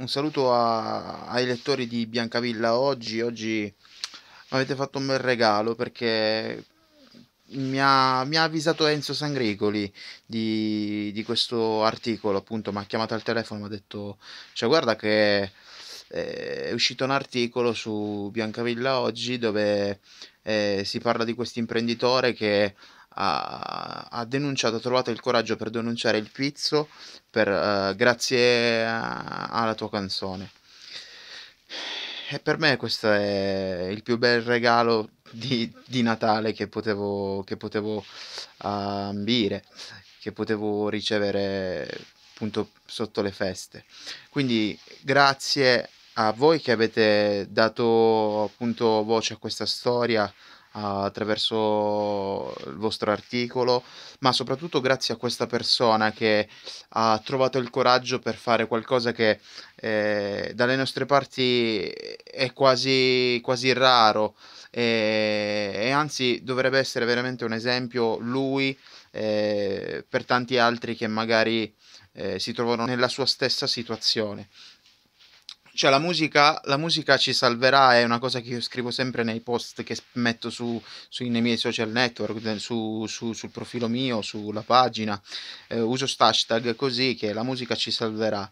un saluto a, ai lettori di Biancavilla oggi. Oggi mi avete fatto un bel regalo perché mi ha, mi ha avvisato Enzo Sangricoli di, di, questo articolo, appunto, mi ha chiamato al telefono, e mi ha detto, cioè guarda che eh, è uscito un articolo su Biancavilla oggi dove eh, si parla di questo imprenditore che ha, ha denunciato, ha trovato il coraggio per denunciare il pizzo per, uh, grazie alla tua canzone. E per me questo è il più bel regalo di, di Natale che potevo, che potevo ehm, ambire, che potevo ricevere appunto sotto le feste. Quindi grazie a voi che avete dato appunto voce a questa storia attraverso il vostro articolo, ma soprattutto grazie a questa persona che ha trovato il coraggio per fare qualcosa che eh, dalle nostre parti è quasi, quasi raro e, e, anzi dovrebbe essere veramente un esempio lui eh, per tanti altri che magari eh, si trovano nella sua stessa situazione. Cioè la musica, la musica ci salverà, è una cosa che io scrivo sempre nei post che metto su, sui miei social network, su, su, sul profilo mio, sulla pagina. Eh, uso sta hashtag così che la musica ci salverà.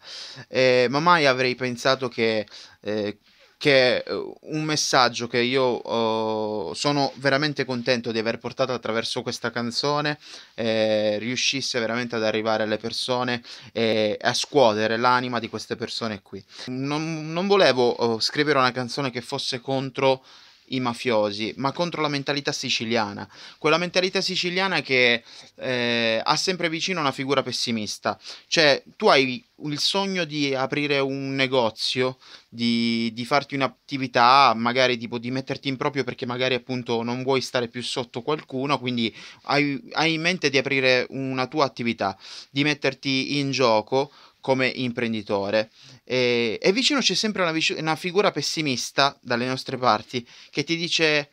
Eh, ma mai avrei pensato che... Eh, che è eh, un messaggio che io uh, sono veramente contento di aver portato attraverso questa canzone, eh, riuscisse veramente ad arrivare alle persone e a scuotere l'anima di queste persone qui. Non, non volevo uh, scrivere una canzone che fosse contro i mafiosi, ma contro la mentalità siciliana, quella mentalità siciliana che eh, ha sempre vicino una figura pessimista, cioè tu hai il sogno di aprire un negozio, di, di, farti un'attività, magari tipo di metterti in proprio perché magari appunto non vuoi stare più sotto qualcuno, quindi hai, hai in mente di aprire una tua attività, di metterti in gioco come imprenditore. E, e vicino c'è sempre una, una, figura pessimista dalle nostre parti che ti dice: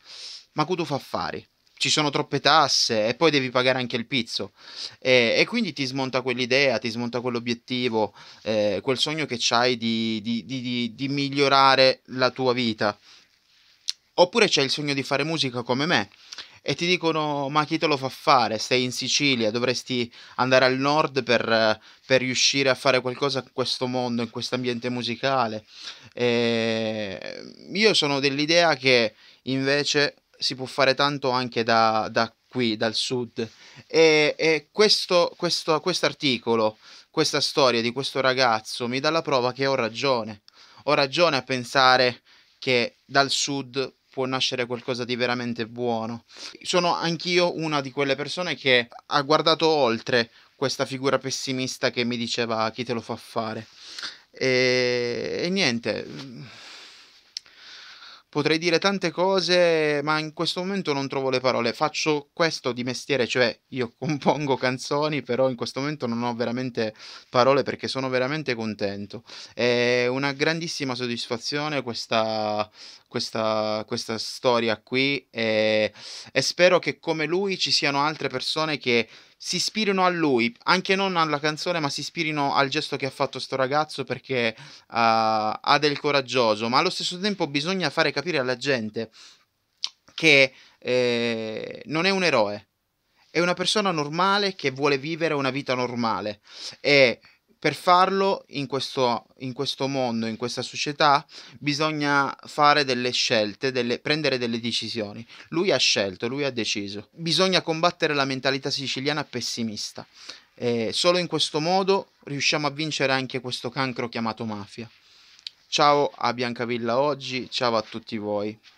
Ma tu fa affari? Ci sono troppe tasse e poi devi pagare anche il pizzo. E, e quindi ti smonta quell'idea, ti smonta quell'obiettivo, eh, quel sogno che hai di, di, di, di migliorare la tua vita. Oppure c'è il sogno di fare musica come me e ti dicono ma chi te lo fa fare? Sei in Sicilia, dovresti andare al nord per, per riuscire a fare qualcosa in questo mondo, in questo ambiente musicale. E ehm, io sono dell'idea che invece si può fare tanto anche da, da qui, dal sud. E, e questo, questo articolo, questa storia di questo ragazzo mi dà la prova che ho ragione. Ho ragione a pensare che dal sud può nascere qualcosa di veramente buono. Sono anch'io una di quelle persone che ha guardato oltre questa figura pessimista che mi diceva chi te lo fa fare. E, e niente. Mm, potrei dire tante cose, ma in questo momento non trovo le parole. Faccio questo di mestiere, cioè io compongo canzoni, però in questo momento non ho veramente parole perché sono veramente contento. È una grandissima soddisfazione questa, questa, questa storia qui e, eh, e spero che come lui ci siano altre persone che si ispirino a lui, anche non alla canzone, ma si ispirino al gesto che ha fatto sto ragazzo perché uh, ha del coraggioso, ma allo stesso tempo bisogna fare capire alla gente che eh, non è un eroe, è una persona normale che vuole vivere una vita normale e per farlo in questo, in questo, mondo, in questa società, bisogna fare delle scelte, delle, prendere delle decisioni. Lui ha scelto, lui ha deciso. Bisogna combattere la mentalità siciliana pessimista. Eh, solo in questo modo riusciamo a vincere anche questo cancro chiamato mafia. Ciao a Biancavilla oggi, ciao a tutti voi.